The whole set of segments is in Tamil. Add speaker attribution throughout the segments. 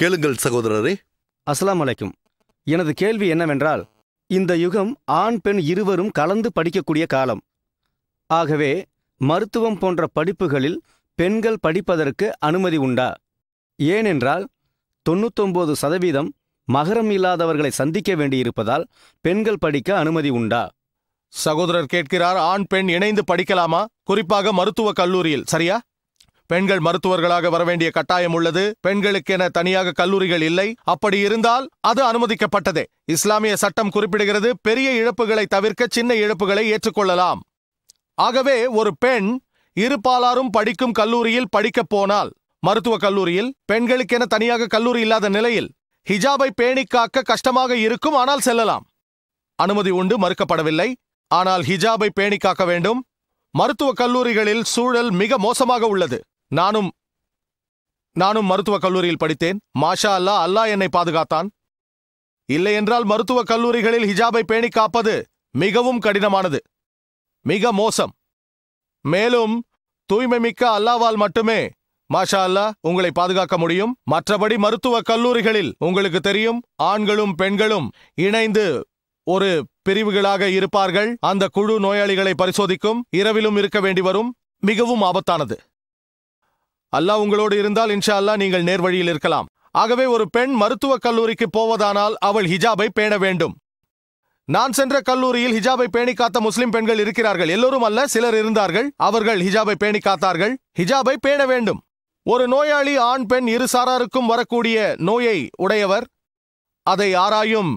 Speaker 1: கேளுங்கள் சகோதரரே அஸ்லாம் அலைக்கும் எனது கேள்வி என்னவென்றால் இந்த யுகம் ஆண் பெண் இருவரும் கலந்து படிக்கக்கூடிய காலம் ஆகவே மருத்துவம் போன்ற படிப்புகளில் பெண்கள் படிப்பதற்கு அனுமதி உண்டா ஏனென்றால் தொண்ணூத்தொம்பது சதவீதம் மகரம் இல்லாதவர்களை சந்திக்க வேண்டியிருப்பதால் பெண்கள் படிக்க அனுமதி உண்டா சகோதரர் கேட்கிறார் ஆண் பெண் இணைந்து படிக்கலாமா குறிப்பாக மருத்துவக் கல்லூரியில் சரியா பெண்கள் மருத்துவர்களாக வரவேண்டிய கட்டாயம் உள்ளது பெண்களுக்கென தனியாக கல்லூரிகள் இல்லை அப்படி இருந்தால் அது அனுமதிக்கப்பட்டதே இஸ்லாமிய சட்டம் குறிப்பிடுகிறது பெரிய இழப்புகளை தவிர்க்க சின்ன இழப்புகளை ஏற்றுக்கொள்ளலாம் ஆகவே ஒரு பெண் இருபாலாரும் படிக்கும் கல்லூரியில் படிக்கப் போனால் மருத்துவக் கல்லூரியில் பெண்களுக்கென தனியாக கல்லூரி இல்லாத நிலையில் ஹிஜாபை பேணிக்காக்க காக்க கஷ்டமாக இருக்கும் ஆனால் செல்லலாம் அனுமதி உண்டு மறுக்கப்படவில்லை ஆனால் ஹிஜாபை பேணி காக்க வேண்டும் மருத்துவக் கல்லூரிகளில் சூழல் மிக மோசமாக உள்ளது நானும் நானும் மருத்துவக் கல்லூரியில் படித்தேன் மாஷா அல்லா அல்லா என்னை பாதுகாத்தான் இல்லையென்றால் மருத்துவக் கல்லூரிகளில் ஹிஜாபை பேணி காப்பது மிகவும் கடினமானது மிக மோசம் மேலும் தூய்மை மிக்க அல்லாவால் மட்டுமே மாஷா அல்லா உங்களை பாதுகாக்க முடியும் மற்றபடி மருத்துவக் கல்லூரிகளில் உங்களுக்கு தெரியும் ஆண்களும் பெண்களும் இணைந்து ஒரு பிரிவுகளாக இருப்பார்கள் அந்த குழு நோயாளிகளை பரிசோதிக்கும் இரவிலும் இருக்க வேண்டி வரும் மிகவும் ஆபத்தானது அல்லாஹ் உங்களோடு இருந்தால் இன்ஷா அல்லாஹ் நீங்கள் நேர்வழியில் இருக்கலாம் ஆகவே ஒரு பெண் மருத்துவக் கல்லூரிக்கு போவதானால் அவள் ஹிஜாபை பேண வேண்டும் நான் சென்ற கல்லூரியில் ஹிஜாபை பேணி காத்த முஸ்லிம் பெண்கள் இருக்கிறார்கள் எல்லோரும் அல்ல சிலர் இருந்தார்கள் அவர்கள் ஹிஜாபை பேணி காத்தார்கள் ஹிஜாபை பேண வேண்டும் ஒரு நோயாளி ஆண் பெண் இரு சாராருக்கும் வரக்கூடிய நோயை உடையவர் அதை ஆராயும்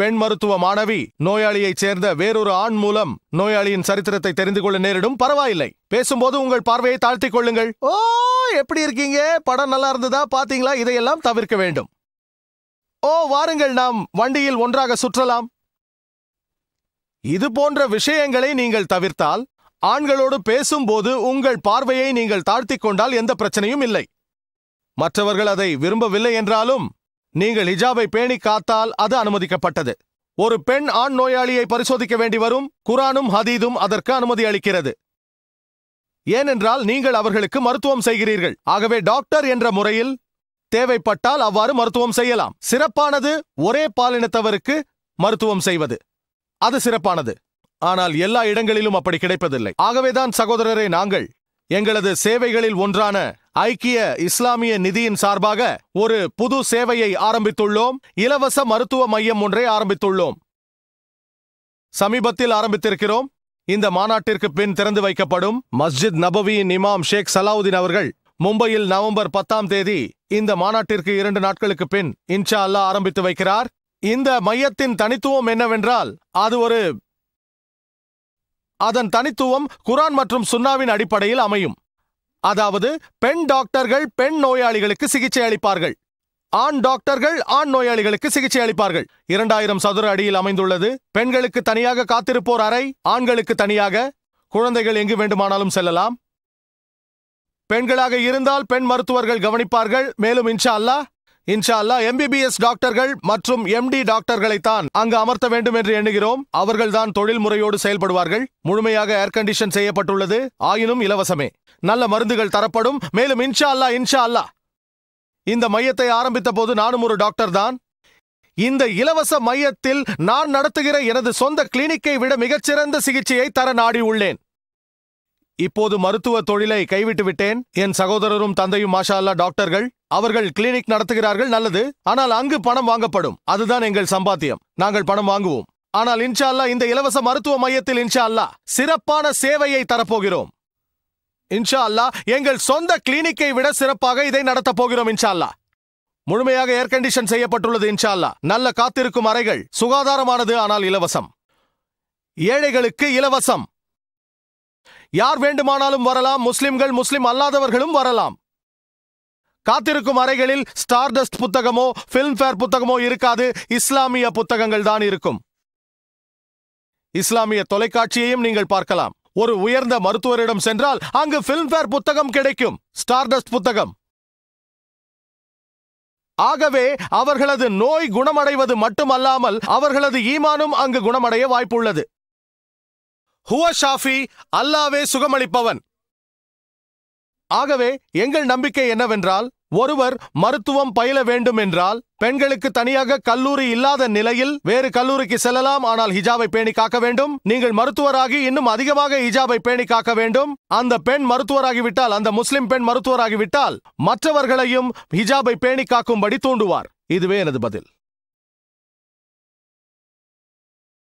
Speaker 1: பெண் மருத்துவ மாணவி நோயாளியைச் சேர்ந்த வேறொரு ஆண் மூலம் நோயாளியின் சரித்திரத்தை தெரிந்து கொள்ள நேரிடும் பரவாயில்லை பேசும்போது உங்கள் பார்வையை தாழ்த்திக் கொள்ளுங்கள் ஓ எப்படி இருக்கீங்க படம் நல்லா இருந்ததா பாத்தீங்களா இதையெல்லாம் தவிர்க்க வேண்டும் ஓ வாருங்கள் நாம் வண்டியில் ஒன்றாக சுற்றலாம் இது போன்ற விஷயங்களை நீங்கள் தவிர்த்தால் ஆண்களோடு பேசும்போது உங்கள் பார்வையை நீங்கள் தாழ்த்திக் கொண்டால் எந்த பிரச்சனையும் இல்லை மற்றவர்கள் அதை விரும்பவில்லை என்றாலும் நீங்கள் ஹிஜாபை பேணி காத்தால் அது அனுமதிக்கப்பட்டது ஒரு பெண் ஆண் நோயாளியை பரிசோதிக்க வேண்டி வரும் குரானும் ஹதீதும் அதற்கு அனுமதி அளிக்கிறது ஏனென்றால் நீங்கள் அவர்களுக்கு மருத்துவம் செய்கிறீர்கள் ஆகவே டாக்டர் என்ற முறையில் தேவைப்பட்டால் அவ்வாறு மருத்துவம் செய்யலாம் சிறப்பானது ஒரே பாலினத்தவருக்கு மருத்துவம் செய்வது அது சிறப்பானது ஆனால் எல்லா இடங்களிலும் அப்படி கிடைப்பதில்லை ஆகவேதான் சகோதரரே நாங்கள் எங்களது சேவைகளில் ஒன்றான ஐக்கிய இஸ்லாமிய நிதியின் சார்பாக ஒரு புது சேவையை ஆரம்பித்துள்ளோம் இலவச மருத்துவ மையம் ஒன்றை ஆரம்பித்துள்ளோம் சமீபத்தில் ஆரம்பித்திருக்கிறோம் இந்த மாநாட்டிற்கு பின் திறந்து வைக்கப்படும் மஸ்ஜித் நபவியின் இமாம் ஷேக் சலாவுதீன் அவர்கள் மும்பையில் நவம்பர் பத்தாம் தேதி இந்த மாநாட்டிற்கு இரண்டு நாட்களுக்கு பின் இன்ஷா அல்லா ஆரம்பித்து வைக்கிறார் இந்த மையத்தின் தனித்துவம் என்னவென்றால் அது ஒரு அதன் தனித்துவம் குரான் மற்றும் சுன்னாவின் அடிப்படையில் அமையும் அதாவது பெண் டாக்டர்கள் பெண் நோயாளிகளுக்கு சிகிச்சை அளிப்பார்கள் ஆண் டாக்டர்கள் ஆண் நோயாளிகளுக்கு சிகிச்சை அளிப்பார்கள் இரண்டாயிரம் சதுர அடியில் அமைந்துள்ளது பெண்களுக்கு தனியாக காத்திருப்போர் அறை ஆண்களுக்கு தனியாக குழந்தைகள் எங்கு வேண்டுமானாலும் செல்லலாம் பெண்களாக இருந்தால் பெண் மருத்துவர்கள் கவனிப்பார்கள் மேலும் இன்ஷா அல்லாஹ் இன்ஷா அல்லா எம்பிபிஎஸ் டாக்டர்கள் மற்றும் எம்டி டாக்டர்களை தான் அங்கு அமர்த்த வேண்டும் என்று எண்ணுகிறோம் அவர்கள்தான் தொழில் முறையோடு செயல்படுவார்கள் முழுமையாக ஏர் கண்டிஷன் செய்யப்பட்டுள்ளது ஆயினும் இலவசமே நல்ல மருந்துகள் தரப்படும் மேலும் இன்ஷா அல்லா இன்ஷா அல்லா இந்த மையத்தை ஆரம்பித்த போது நானும் ஒரு டாக்டர் தான் இந்த இலவச மையத்தில் நான் நடத்துகிற எனது சொந்த கிளினிக்கை விட மிகச்சிறந்த சிகிச்சையை தர நாடி உள்ளேன் இப்போது மருத்துவ தொழிலை கைவிட்டு விட்டேன் என் சகோதரரும் தந்தையும் மாஷா அல்லா டாக்டர்கள் அவர்கள் கிளினிக் நடத்துகிறார்கள் நல்லது ஆனால் அங்கு பணம் வாங்கப்படும் அதுதான் எங்கள் சம்பாத்தியம் நாங்கள் பணம் வாங்குவோம் ஆனால் இன்ஷா அல்லா இந்த இலவச மருத்துவ மையத்தில் இன்ஷா அல்லா சிறப்பான சேவையை தரப்போகிறோம் இன்ஷா அல்லா எங்கள் சொந்த கிளினிக்கை விட சிறப்பாக இதை நடத்தப் போகிறோம் இன்ஷா அல்லா முழுமையாக ஏர் கண்டிஷன் செய்யப்பட்டுள்ளது இன்ஷா அல்லா நல்ல காத்திருக்கும் அறைகள் சுகாதாரமானது ஆனால் இலவசம் ஏழைகளுக்கு இலவசம் யார் வேண்டுமானாலும் வரலாம் முஸ்லிம்கள் முஸ்லிம் அல்லாதவர்களும் வரலாம் காத்திருக்கும் அறைகளில் ஸ்டார்டஸ்ட் புத்தகமோ ஃபேர் புத்தகமோ இருக்காது இஸ்லாமிய புத்தகங்கள் தான் இருக்கும் இஸ்லாமிய தொலைக்காட்சியையும் நீங்கள் பார்க்கலாம் ஒரு உயர்ந்த மருத்துவரிடம் சென்றால் அங்கு ஃபில்ம்ஃபேர் புத்தகம் கிடைக்கும் ஸ்டார்டஸ்ட் புத்தகம் ஆகவே அவர்களது நோய் குணமடைவது மட்டுமல்லாமல் அவர்களது ஈமானும் அங்கு குணமடைய வாய்ப்புள்ளது ஹுவ ஷாஃபி அல்லாவே சுகமளிப்பவன் ஆகவே எங்கள் நம்பிக்கை என்னவென்றால் ஒருவர் மருத்துவம் பயில வேண்டும் என்றால் பெண்களுக்கு தனியாக கல்லூரி இல்லாத நிலையில் வேறு கல்லூரிக்கு செல்லலாம் ஆனால் ஹிஜாபை பேணி காக்க வேண்டும் நீங்கள் மருத்துவராகி இன்னும் அதிகமாக ஹிஜாபை பேணி காக்க வேண்டும் அந்த பெண் மருத்துவராகிவிட்டால் அந்த முஸ்லிம் பெண் மருத்துவராகிவிட்டால் மற்றவர்களையும் ஹிஜாபை பேணி காக்கும்படி தூண்டுவார் இதுவே எனது பதில்